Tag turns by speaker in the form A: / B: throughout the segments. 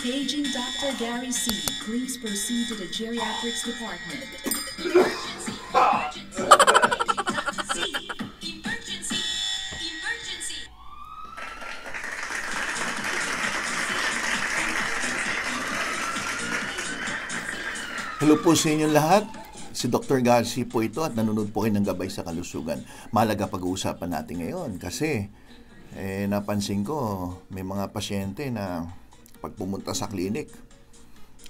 A: Paging Dr. Gary C. Please proceed to the geriatrics department. Emergency! Emergency! Emergency! Hello po sa inyong lahat. Si Dr. Garci po ito at nanonood po kayo ng gabay sa kalusugan. Malaga pag-uusapan natin ngayon kasi eh, napansin ko may mga pasyente na pag pumunta sa clinic,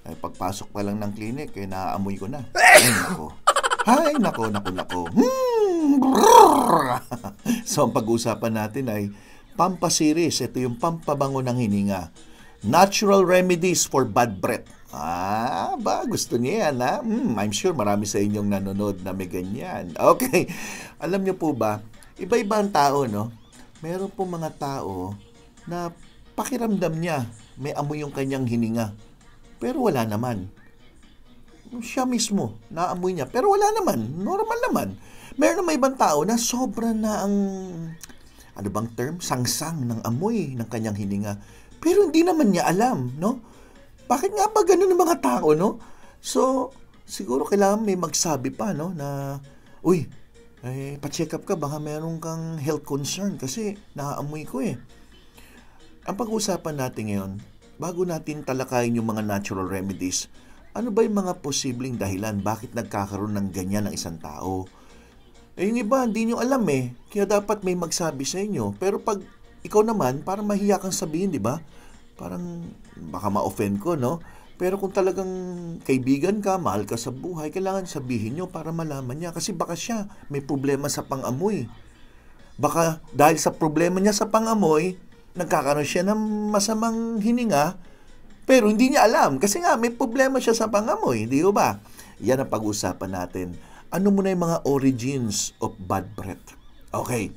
A: ay pagpasok pa lang ng clinic, ay eh, naaamoy ko na. Ay, nako. Ay, nako, nako, nako. Hmm, so, ang pag-uusapan natin ay pampasiris. Ito yung pampabango ng hininga. Natural remedies for bad breath. Ah, ba? Gusto niya yan, ha? Mm, I'm sure marami sa inyong nanonood na may ganyan. Okay. Alam niyo po ba, iba-iba ang tao, no? Meron po mga tao na pakiramdam niya may amoy yung kanyang hininga. Pero wala naman. Siya mismo, naamoy niya. Pero wala naman. Normal naman. Meron na may ibang tao na sobra na ang, ano bang term? Sangsang ng amoy ng kanyang hininga. Pero hindi naman niya alam, no? Bakit nga ba ganun ng mga tao, no? So, siguro kailangan may magsabi pa, no? Na, uy, eh, pa-check up ka, baka meron kang health concern kasi naaamoy ko eh. Ang pag-uusapan natin ngayon, bago natin talakayin yung mga natural remedies, ano ba yung mga posibleng dahilan bakit nagkakaroon ng ganyan ng isang tao? Eh, yung iba, hindi nyo alam eh. Kaya dapat may magsabi sa inyo. Pero pag ikaw naman, parang mahiya kang sabihin, di ba? Parang baka ma-offend ko, no? Pero kung talagang kaibigan ka, mahal ka sa buhay, kailangan sabihin nyo para malaman niya. Kasi baka siya may problema sa pangamoy. Baka dahil sa problema niya sa pangamoy, nagkakaroon siya ng masamang hininga pero hindi niya alam kasi nga may problema siya sa pangamoy, hindi ba? Yan ang pag usapan natin. Ano muna yung mga origins of bad breath? Okay.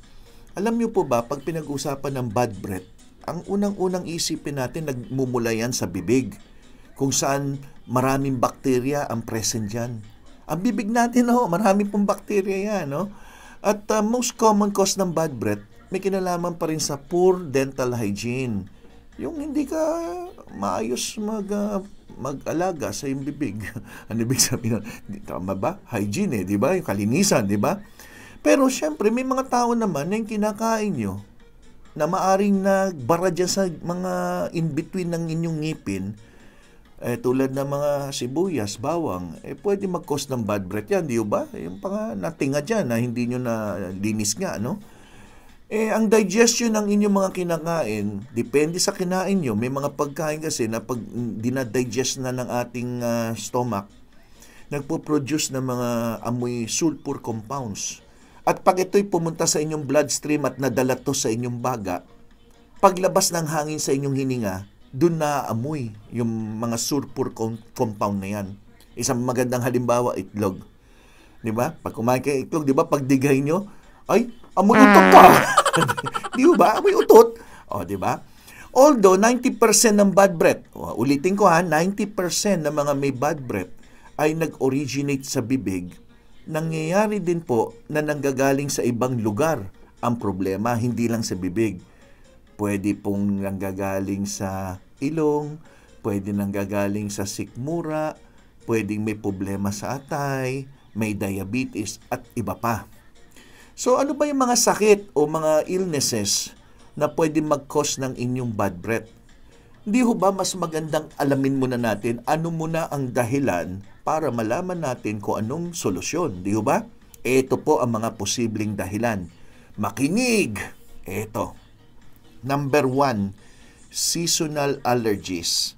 A: Alam niyo po ba, pag pinag-usapan ng bad breath, ang unang-unang isipin natin nagmumula yan sa bibig kung saan maraming bakterya ang present dyan. Ang bibig natin, oh, marami pong bakterya yan. No? Oh. At uh, most common cause ng bad breath may kinalaman pa rin sa poor dental hygiene. Yung hindi ka maayos mag, uh, mag-alaga sa iyong bibig. ano ibig sabihin? Tama ba? Hygiene eh, di ba? Yung kalinisan, di ba? Pero siyempre, may mga tao naman na yung kinakain nyo na maaring nagbara dyan sa mga in-between ng inyong ngipin, eh, tulad ng mga sibuyas, bawang, eh, pwede mag-cause ng bad breath yan, di ba? Yung pang ah, natinga dyan na hindi nyo na linis nga, no? Eh, ang digestion ng inyong mga kinakain, depende sa kinain nyo. May mga pagkain kasi na pag dinadigest na ng ating uh, stomach, nagpo-produce ng mga amoy sulfur compounds. At pag ito'y pumunta sa inyong bloodstream at nadala to sa inyong baga, paglabas ng hangin sa inyong hininga, dun na amoy yung mga sulfur compound na yan. Isang magandang halimbawa, itlog. Di ba? Pag kumain kayo itlog, di ba? Pag digay nyo, ay, Amoy utot ah. ka. di ba? Amoy utot. O, di ba? Although 90% ng bad breath, uh, ulitin ko ha, 90% ng mga may bad breath ay nag-originate sa bibig, nangyayari din po na nanggagaling sa ibang lugar ang problema, hindi lang sa bibig. Pwede pong nanggagaling sa ilong, pwede nanggagaling sa sikmura, pwedeng may problema sa atay, may diabetes at iba pa. So ano ba yung mga sakit o mga illnesses na pwede mag-cause ng inyong bad breath? Hindi ho ba mas magandang alamin muna natin ano muna ang dahilan para malaman natin kung anong solusyon, di ho ba? Ito po ang mga posibleng dahilan. Makinig! Ito. Number one, seasonal allergies.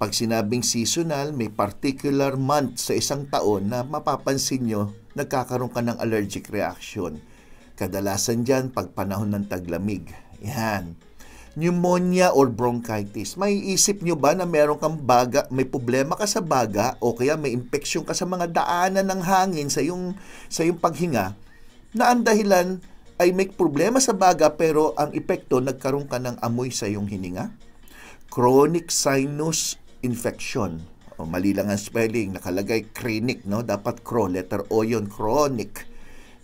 A: Pag sinabing seasonal, may particular month sa isang taon na mapapansin nyo nagkakaroon ka ng allergic reaction. Kadalasan dyan, pag panahon ng taglamig. Yan. Pneumonia or bronchitis. May isip nyo ba na meron kang baga, may problema ka sa baga o kaya may impeksyon ka sa mga daanan ng hangin sa yung, sa yung paghinga na ang dahilan ay may problema sa baga pero ang epekto nagkaroon ka ng amoy sa yung hininga? Chronic sinus infection o, oh, mali lang ang spelling. Nakalagay chronic, no? Dapat cro, letter O yon chronic.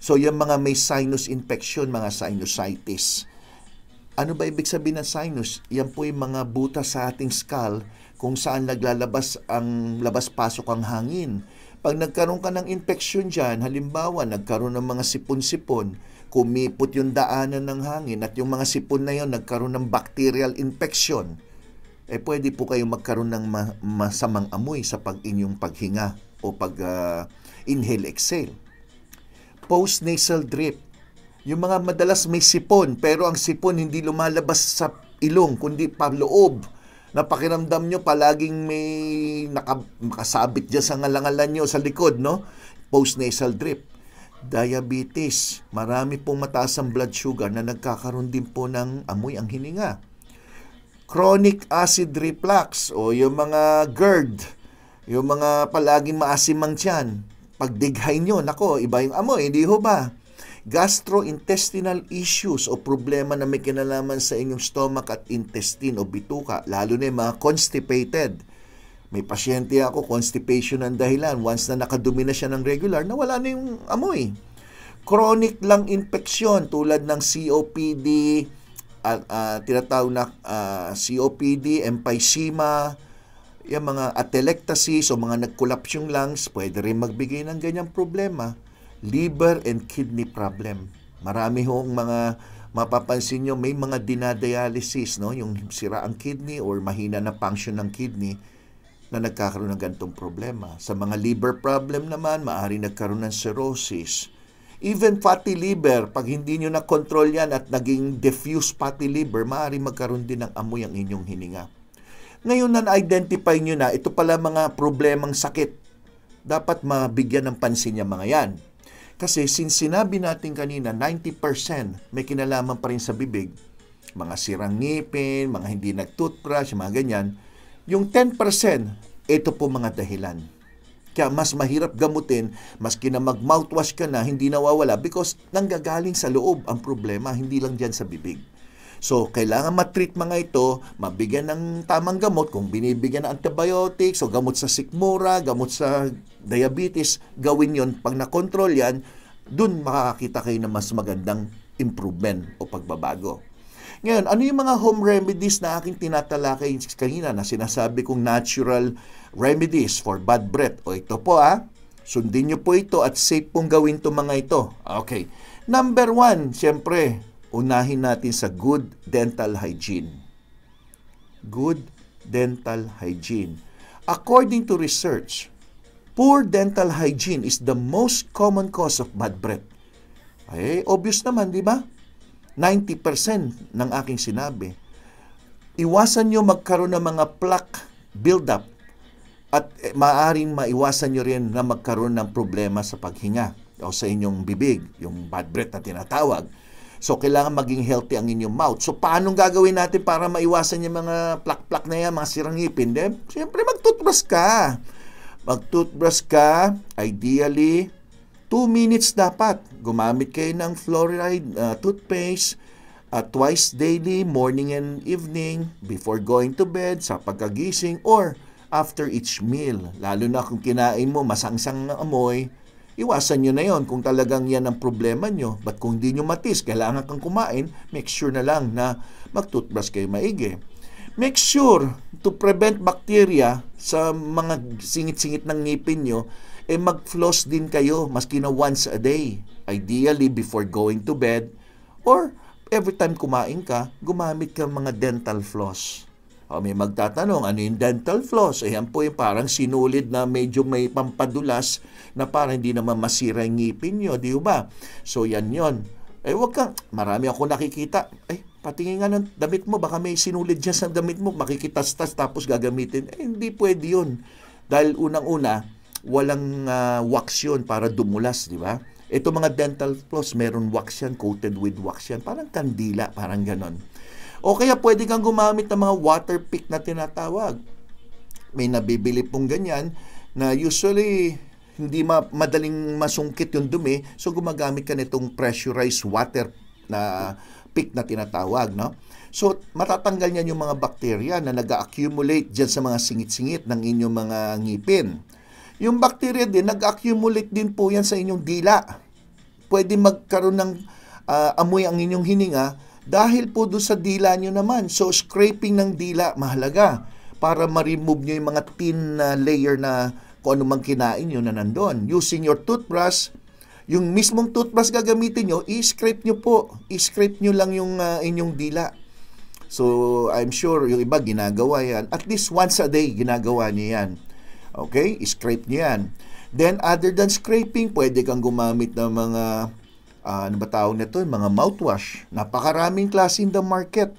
A: So, yung mga may sinus infection, mga sinusitis. Ano ba ibig sabihin ng sinus? Yan po yung mga buta sa ating skull kung saan naglalabas ang labas-pasok ang hangin. Pag nagkaroon ka ng infection dyan, halimbawa nagkaroon ng mga sipon-sipon, kumipot yung daanan ng hangin at yung mga sipon na yon nagkaroon ng bacterial infection eh pwede po kayong magkaroon ng ma- masamang amoy sa pag inyong paghinga o pag uh, inhale exhale. Post nasal drip. Yung mga madalas may sipon pero ang sipon hindi lumalabas sa ilong kundi pa loob na pakiramdam nyo palaging may naka, nakasabit dyan sa ngalangalan nyo sa likod, no? Post-nasal drip. Diabetes. Marami pong mataas ang blood sugar na nagkakaroon din po ng amoy ang hininga chronic acid reflux o yung mga GERD, yung mga palaging maasimang tiyan, pagdighay nyo, nako, iba yung amoy, hindi ho ba? Gastrointestinal issues o problema na may kinalaman sa inyong stomach at intestine o bituka, lalo na yung mga constipated. May pasyente ako, constipation ang dahilan. Once na nakadumi na siya ng regular, nawala na yung amoy. Chronic lang infeksyon tulad ng COPD, at uh, ah, tinatawag na uh, ah, COPD, emphysema, yung mga atelectasis o mga nagkulaps yung lungs, pwede rin magbigay ng ganyang problema. Liver and kidney problem. Marami hong mga mapapansin nyo, may mga dinadialysis, no? yung sira ang kidney or mahina na function ng kidney na nagkakaroon ng gantong problema. Sa mga liver problem naman, maaari nagkaroon ng cirrhosis, Even fatty liver, pag hindi nyo na-control yan at naging diffuse fatty liver, maaari magkaroon din ng amoy ang inyong hininga. Ngayon na na-identify nyo na, ito pala mga problemang sakit. Dapat mabigyan ng pansin niya mga yan. Kasi since sinabi natin kanina, 90% may kinalaman pa rin sa bibig. Mga sirang ngipin, mga hindi nag-toothbrush, mga ganyan. Yung 10%, ito po mga dahilan. Kaya mas mahirap gamutin maski na mag-mouthwash ka na, hindi nawawala because nanggagaling sa loob ang problema, hindi lang dyan sa bibig. So, kailangan matreat mga ito, mabigyan ng tamang gamot. Kung binibigyan ng antibiotics o gamot sa sikmura, gamot sa diabetes, gawin yon Pag nakontrol yan, dun makakita kayo ng mas magandang improvement o pagbabago. Ngayon, ano yung mga home remedies na aking tinatalakay kanina na sinasabi kong natural remedies for bad breath. O ito po ah, sundin nyo po ito at safe pong gawin to mga ito. Okay. Number one, siyempre, unahin natin sa good dental hygiene. Good dental hygiene. According to research, poor dental hygiene is the most common cause of bad breath. Eh, obvious naman, di ba? 90% ng aking sinabi. Iwasan nyo magkaroon ng mga plaque buildup at eh, maaring maiwasan nyo rin na magkaroon ng problema sa paghinga o sa inyong bibig, yung bad breath na tinatawag. So, kailangan maging healthy ang inyong mouth. So, paano gagawin natin para maiwasan yung mga plak-plak na yan, mga sirang ngipin? Then, siyempre, magtutbrush ka. Magtutbrush ka, ideally, 2 minutes dapat. Gumamit kayo ng fluoride uh, toothpaste uh, twice daily, morning and evening, before going to bed, sa pagkagising, or after each meal. Lalo na kung kinain mo masangsang na amoy, iwasan nyo na yon kung talagang yan ang problema nyo. But kung hindi nyo matis, kailangan kang kumain, make sure na lang na mag-toothbrush kayo maigi. Make sure to prevent bacteria sa mga singit-singit ng ngipin nyo, eh mag-floss din kayo maski na once a day. Ideally, before going to bed or every time kumain ka, gumamit ka mga dental floss. O may magtatanong, ano yung dental floss? Ayan po yung parang sinulid na medyo may pampadulas na parang hindi naman masira yung ngipin nyo, di ba? So yan yon. Eh wag kang, marami ako nakikita. Eh, patingin nga ng damit mo, baka may sinulid dyan sa damit mo, makikitas-tas tapos gagamitin. Eh, hindi pwede yun. Dahil unang-una, walang uh, wax yun para dumulas, di ba? Ito mga dental floss, meron wax yan, coated with wax yan. Parang kandila, parang ganon. O kaya pwede kang gumamit ng mga water pick na tinatawag. May nabibili pong ganyan na usually hindi ma- madaling masungkit yung dumi, so gumagamit ka nitong pressurized water na pick na tinatawag, no? So, matatanggal niyan yung mga bakterya na nag-accumulate diyan sa mga singit-singit ng inyong mga ngipin. Yung bakterya din, nag-accumulate din po yan sa inyong dila. Pwede magkaroon ng uh, amoy ang inyong hininga dahil po doon sa dila nyo naman. So, scraping ng dila, mahalaga. Para ma-remove nyo yung mga thin na layer na kung ano mang kinain nyo na nandun. Using your toothbrush, yung mismong toothbrush gagamitin nyo, i-scrape nyo po. I-scrape nyo lang yung uh, inyong dila. So, I'm sure yung iba ginagawa yan. At least once a day, ginagawa nyo yan. Okay? I-scrape nyo yan. Then, other than scraping, pwede kang gumamit ng mga uh, ano ba tawag nito, mga mouthwash. Napakaraming klase in the market.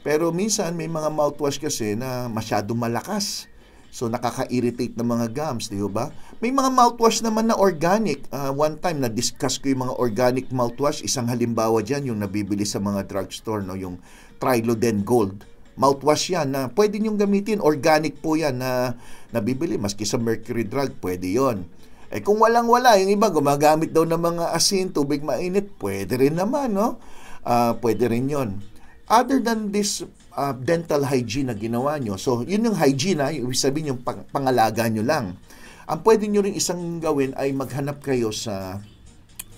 A: Pero minsan may mga mouthwash kasi na masyado malakas. So nakaka-irritate ng mga gums, di ba? May mga mouthwash naman na organic. Uh, one time na-discuss ko yung mga organic mouthwash. Isang halimbawa diyan yung nabibili sa mga drugstore, no? yung Triloden Gold. Mouthwash yan na pwede niyong gamitin. Organic po yan na nabibili. Maski sa mercury drug, pwede yon eh kung walang-wala, yung iba gumagamit daw ng mga asin, tubig mainit, pwede rin naman, no? Uh, pwede rin yon. Other than this uh, dental hygiene na ginawa nyo, so yun yung hygiene, ha? Ah, ibig sabihin yung pang- pangalaga nyo lang. Ang pwede nyo rin isang gawin ay maghanap kayo sa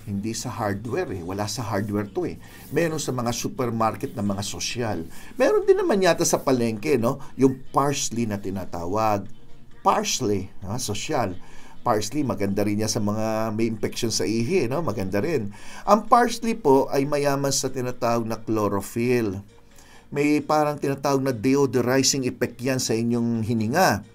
A: hindi sa hardware eh. Wala sa hardware to eh. Meron sa mga supermarket na mga sosyal. Meron din naman yata sa palengke, no? Yung parsley na tinatawag. Parsley, ha? sosyal. Parsley, maganda rin niya sa mga may infection sa ihi, no? Maganda rin. Ang parsley po ay mayaman sa tinatawag na chlorophyll. May parang tinatawag na deodorizing effect yan sa inyong hininga.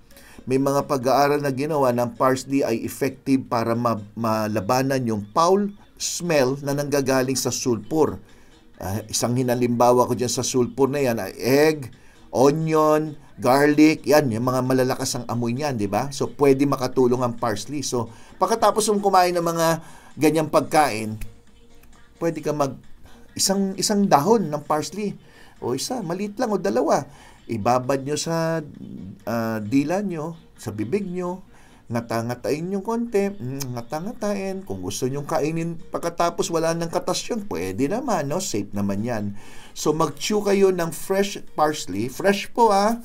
A: May mga pag-aaral na ginawa ng parsley ay effective para ma- malabanan yung foul smell na nanggagaling sa sulfur. Uh, ah, isang hinalimbawa ko dyan sa sulfur na yan ay egg, onion, garlic, yan, yung mga malalakas ang amoy niyan, di ba? So, pwede makatulong ang parsley. So, pagkatapos mong kumain ng mga ganyang pagkain, pwede ka mag isang isang dahon ng parsley o isa, maliit lang o dalawa. Ibabad nyo sa uh, dila nyo, sa bibig nyo, ngata-ngatain yung konti, mm, ngata-ngatain. Kung gusto nyong kainin pagkatapos wala ng katasyon, pwede naman, no? Safe naman yan. So, mag-chew kayo ng fresh parsley. Fresh po, ah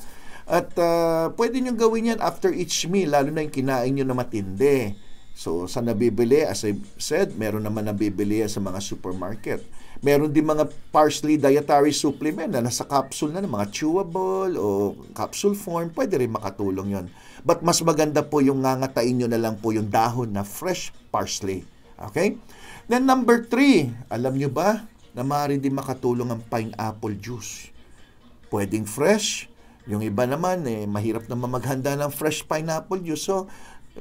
A: at uh, pwede nyo gawin yan after each meal, lalo na yung kinain nyo na matindi. So, sa nabibili, as I said, meron naman nabibili sa mga supermarket. Meron din mga parsley dietary supplement na nasa capsule na, mga chewable o capsule form. Pwede rin makatulong yon. But mas maganda po yung ngangatain nyo na lang po yung dahon na fresh parsley. Okay? Then number three, alam nyo ba na maaari din makatulong ang pineapple juice? Pwedeng fresh, yung iba naman, eh, mahirap naman maghanda ng fresh pineapple juice. So,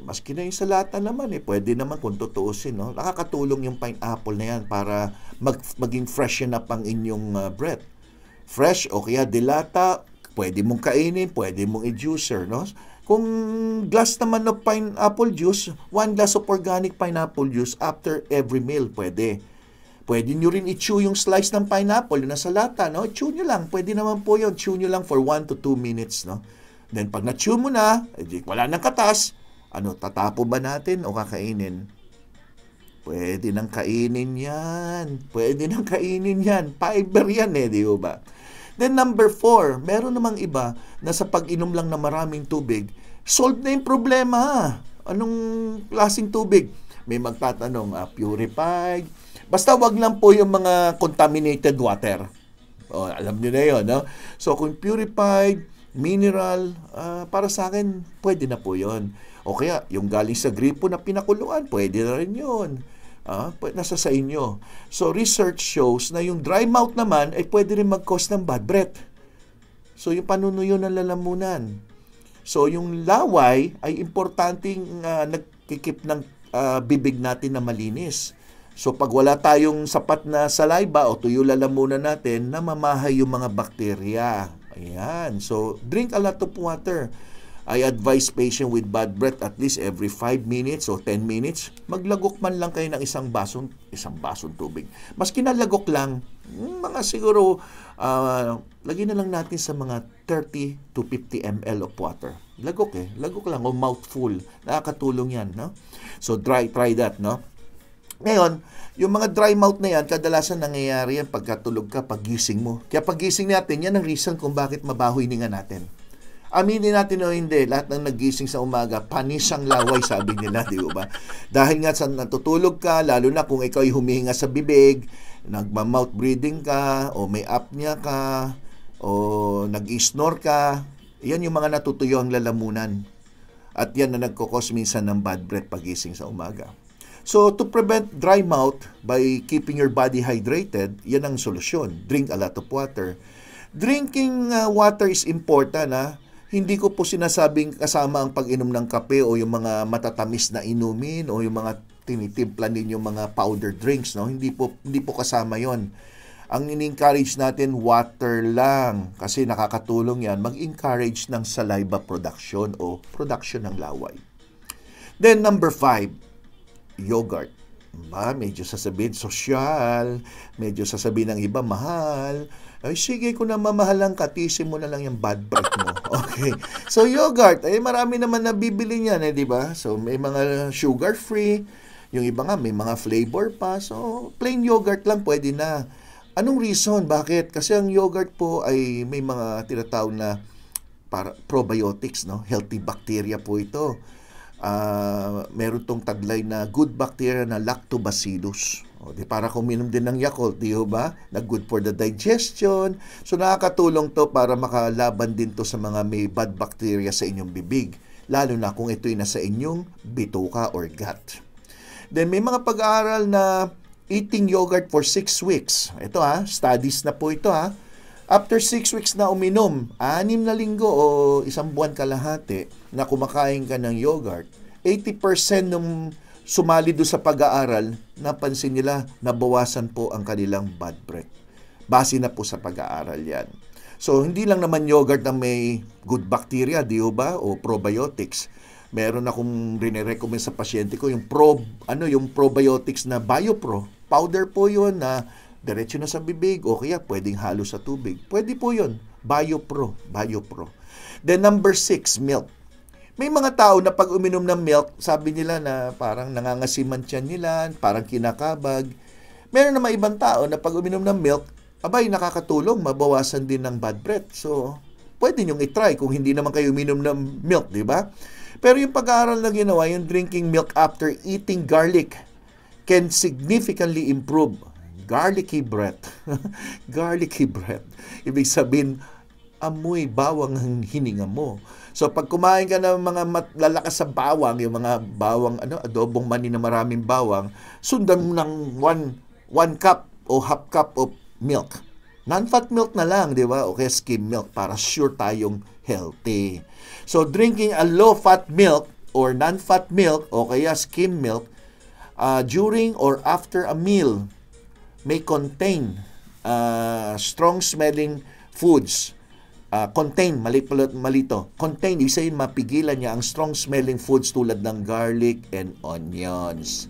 A: maski na yung sa lata naman, eh, pwede naman kung tutuusin. No? Nakakatulong yung pineapple na yan para mag, maging fresh na pang inyong uh, bread. Fresh o kaya dilata, pwede mong kainin, pwede mong i-juicer. No? Kung glass naman ng pineapple juice, one glass of organic pineapple juice after every meal, pwede. Pwede nyo rin i-chew yung slice ng pineapple na sa lata, no? Chew nyo lang. Pwede naman po yun. Chew nyo lang for 1 to 2 minutes, no? Then pag na-chew mo na, edi wala nang katas, ano, tatapo ba natin o kakainin? Pwede nang kainin yan. Pwede nang kainin yan. Fiber yan eh, di ba? Then number four, meron namang iba na sa pag-inom lang na maraming tubig, solve na yung problema. Anong klaseng tubig? may magtatanong uh, purified. Basta wag lang po yung mga contaminated water. Oh, alam niyo na 'yon, no? So kung purified, mineral, uh, para sa akin pwede na po 'yon. O kaya yung galing sa gripo na pinakuluan, pwede na rin 'yon. Ah, uh, nasa sa inyo. So research shows na yung dry mouth naman ay pwede rin mag-cause ng bad breath. So yung panunuyo ng lalamunan. So yung laway ay importanteng uh, nagkikip ng uh, bibig natin na malinis. So pag wala tayong sapat na saliva o tuyo lalamunan natin, namamahay yung mga bakterya. Ayan. So drink a lot of water. I advise patient with bad breath at least every 5 minutes or 10 minutes, maglagok man lang kayo ng isang basong, isang basong tubig. Mas kinalagok lang, mm, mga siguro, uh, ah, lagi na lang natin sa mga 30 to 50 ml of water. Lagok eh. Lagok lang o mouthful. Nakakatulong yan, no? So, dry, try that, no? Ngayon, yung mga dry mouth na yan, kadalasan nangyayari yan pagkatulog ka, pagising mo. Kaya pagising natin, yan ang reason kung bakit mabaho hininga natin. Aminin natin o hindi, lahat ng nagising sa umaga, panis ang laway, sabi nila, di ba? Dahil nga sa natutulog ka, lalo na kung ikaw ay humihinga sa bibig, nagma-mouth breathing ka, o may apnea ka, o nag-snore ka, yan yung mga natutuyo ang lalamunan. At yan na nagkakos minsan ng bad breath pagising sa umaga. So, to prevent dry mouth by keeping your body hydrated, yan ang solusyon. Drink a lot of water. Drinking uh, water is important, ha? Ah. Hindi ko po sinasabing kasama ang pag-inom ng kape o yung mga matatamis na inumin o yung mga tinitimpla ninyong mga powder drinks, no? Hindi po hindi po kasama 'yon ang in-encourage natin water lang kasi nakakatulong yan mag-encourage ng saliva production o production ng laway. Then number five, yogurt. Ba, medyo sasabihin social. medyo sasabihin ng iba mahal. Ay, sige, kung na mamahalang ka, tisin mo na lang yung bad breath mo. Okay. So, yogurt, ay eh, marami naman nabibili niyan, eh, di ba? So, may mga sugar-free, yung iba nga may mga flavor pa. So, plain yogurt lang pwede na. Anong reason? Bakit? Kasi ang yogurt po ay may mga tinatawag na para, probiotics, no? healthy bacteria po ito. Uh, meron tong taglay na good bacteria na lactobacillus. O, di para kuminom din ng Yakult, di ba? Na good for the digestion. So nakakatulong to para makalaban din to sa mga may bad bacteria sa inyong bibig. Lalo na kung ito'y nasa inyong bituka or gut. Then may mga pag-aaral na eating yogurt for 6 weeks. Ito ha, ah, studies na po ito ha. Ah. After 6 weeks na uminom, anim na linggo o isang buwan kalahati na kumakain ka ng yogurt, 80% ng sumali do sa pag-aaral, napansin nila nabawasan po ang kanilang bad breath. Base na po sa pag-aaral yan. So, hindi lang naman yogurt na may good bacteria, di ba? O probiotics meron akong rinerecommend sa pasyente ko yung pro, ano, yung probiotics na Biopro. Powder po yon na diretso na sa bibig o kaya pwedeng halo sa tubig. Pwede po yon Biopro. Biopro. Then number six, milk. May mga tao na pag uminom ng milk, sabi nila na parang nangangasiman tiyan nila, parang kinakabag. Meron naman ibang tao na pag uminom ng milk, abay, nakakatulong, mabawasan din ng bad breath. So, pwede i-try kung hindi naman kayo uminom ng milk, di ba? Pero yung pag-aaral na ginawa, yung drinking milk after eating garlic can significantly improve garlicky breath. garlicky breath. Ibig sabihin, amoy bawang ang hininga mo. So pag kumain ka ng mga lalakas sa bawang, yung mga bawang ano, adobong mani na maraming bawang, sundan mo ng one, one cup o half cup of milk Non-fat milk na lang, di ba? Okay, skim milk para sure tayong healthy. So, drinking a low-fat milk or non-fat milk o kaya skim milk uh, during or after a meal may contain uh, strong-smelling foods. Uh, contain, mali, malito. Contain, isa yun, mapigilan niya ang strong-smelling foods tulad ng garlic and onions.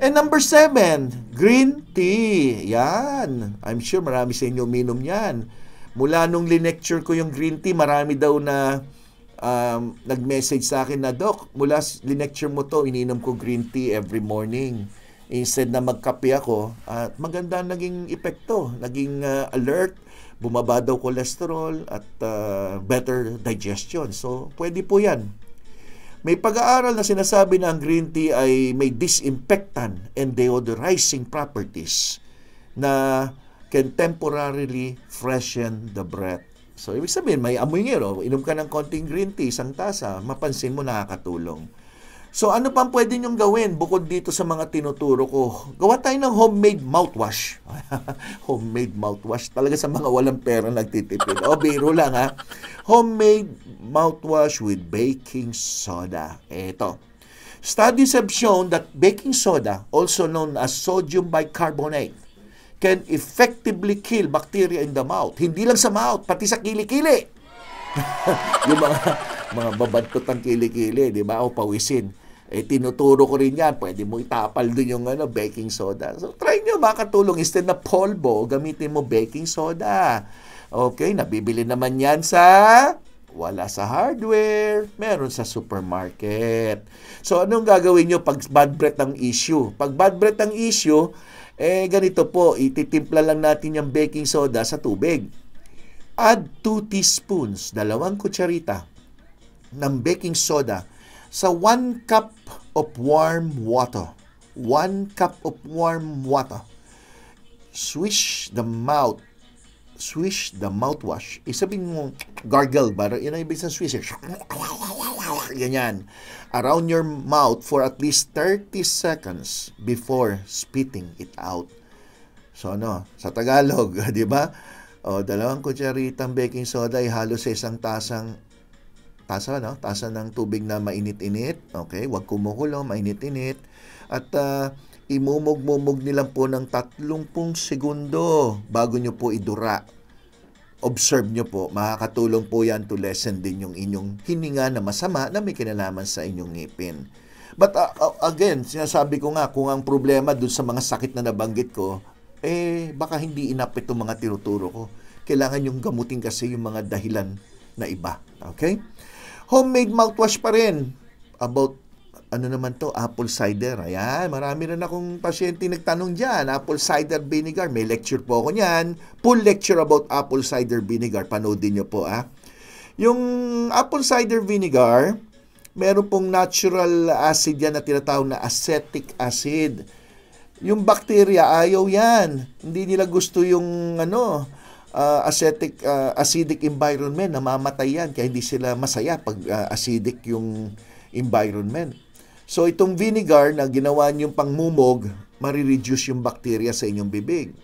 A: And number seven, green tea. Yan. I'm sure marami sa inyo minum yan. Mula nung linecture ko yung green tea, marami daw na um, nag-message sa akin na, Doc, mula linecture mo to, ininom ko green tea every morning. Instead na magkape ako, at maganda naging epekto. Naging uh, alert, bumaba daw cholesterol, at uh, better digestion. So, pwede po yan. May pag-aaral na sinasabi na ang green tea ay may disinfectant and deodorizing properties na can temporarily freshen the breath. So, ibig sabihin, may amoy ngayon. Oh. Inom ka ng konting green tea, isang tasa, mapansin mo nakakatulong. So ano pang pwede nyong gawin bukod dito sa mga tinuturo ko? Gawa tayo ng homemade mouthwash. homemade mouthwash talaga sa mga walang pera nagtitipid. O biro lang ha. Homemade mouthwash with baking soda. Ito. Studies have shown that baking soda, also known as sodium bicarbonate, can effectively kill bacteria in the mouth. Hindi lang sa mouth, pati sa kilikili. yung mga mga babadkot ang kilikili, di ba? O pawisin. Eh, tinuturo ko rin yan. Pwede mo itapal dun yung ano, baking soda. So, try nyo makatulong. Instead na polvo, gamitin mo baking soda. Okay, nabibili naman yan sa wala sa hardware, meron sa supermarket. So anong gagawin nyo pag bad breath ang issue? Pag bad breath ang issue, eh ganito po, ititimpla lang natin yung baking soda sa tubig. Add 2 teaspoons, dalawang kutsarita ng baking soda sa 1 cup of warm water. 1 cup of warm water. Swish the mouth. Swish the mouthwash. Isabihin mo, gargle ba? Yun ang ibig sa swish. Eh. Ganyan. Around your mouth for at least 30 seconds before spitting it out. So ano, sa Tagalog, di ba? O, dalawang kutsaritang baking soda ay halos sa isang tasang tasa, no? Tasa ng tubig na mainit-init. Okay? Huwag kumukulo, mainit-init. At uh, ah, imumog-mumog nilang po ng 30 segundo bago nyo po idura. Observe nyo po. Makakatulong po yan to lessen din yung inyong hininga na masama na may kinalaman sa inyong ngipin. But uh, again, sinasabi ko nga, kung ang problema dun sa mga sakit na nabanggit ko, eh baka hindi inap itong mga tinuturo ko. Kailangan yung gamutin kasi yung mga dahilan na iba. Okay? Homemade mouthwash pa rin. About, ano naman to, apple cider. Ayan, marami rin akong pasyente nagtanong dyan. Apple cider vinegar. May lecture po ako niyan. Full lecture about apple cider vinegar. Panoodin niyo po, ah. Yung apple cider vinegar, meron pong natural acid yan na tinatawag na acetic acid. Yung bacteria, ayaw yan. Hindi nila gusto yung ano, uh, ah, acetic uh, ah, acidic environment namamatay yan kaya hindi sila masaya pag uh, acidic yung environment. So itong vinegar na ginawa niyong pangmumog, marireduce yung bacteria sa inyong bibig.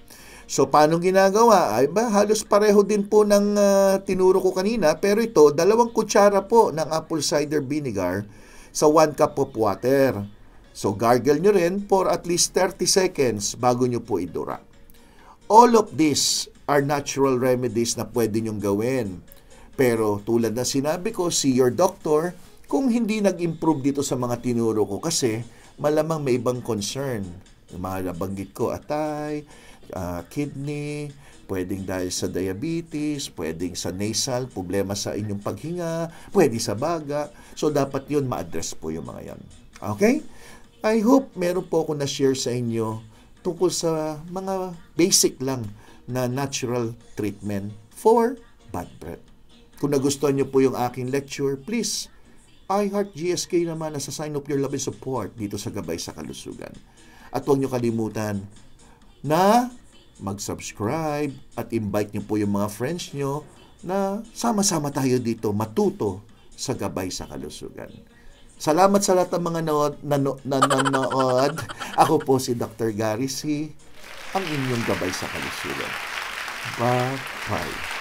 A: So paano ginagawa? Ay ba halos pareho din po ng uh, tinuro ko kanina pero ito dalawang kutsara po ng apple cider vinegar sa 1 cup of water. So gargle niyo rin for at least 30 seconds bago niyo po idura. All of this are natural remedies na pwede nyong gawin. Pero tulad na sinabi ko, see your doctor kung hindi nag-improve dito sa mga tinuro ko kasi malamang may ibang concern. Yung mga nabanggit ko, atay, uh, kidney, pwedeng dahil sa diabetes, pwedeng sa nasal, problema sa inyong paghinga, pwede sa baga. So, dapat yun ma-address po yung mga yan. Okay? I hope meron po ako na-share sa inyo tungkol sa mga basic lang na natural treatment for bad breath. Kung nagustuhan niyo po yung aking lecture, please, iHeart GSK naman as a sign of your love and support dito sa Gabay sa Kalusugan. At huwag niyo kalimutan na mag-subscribe at invite niyo po yung mga friends niyo na sama-sama tayo dito matuto sa Gabay sa Kalusugan. Salamat sa lahat ng mga na, na, nanood. Ako po si Dr. Gary C ang inyong gabay sa kalusugan. Bye-bye.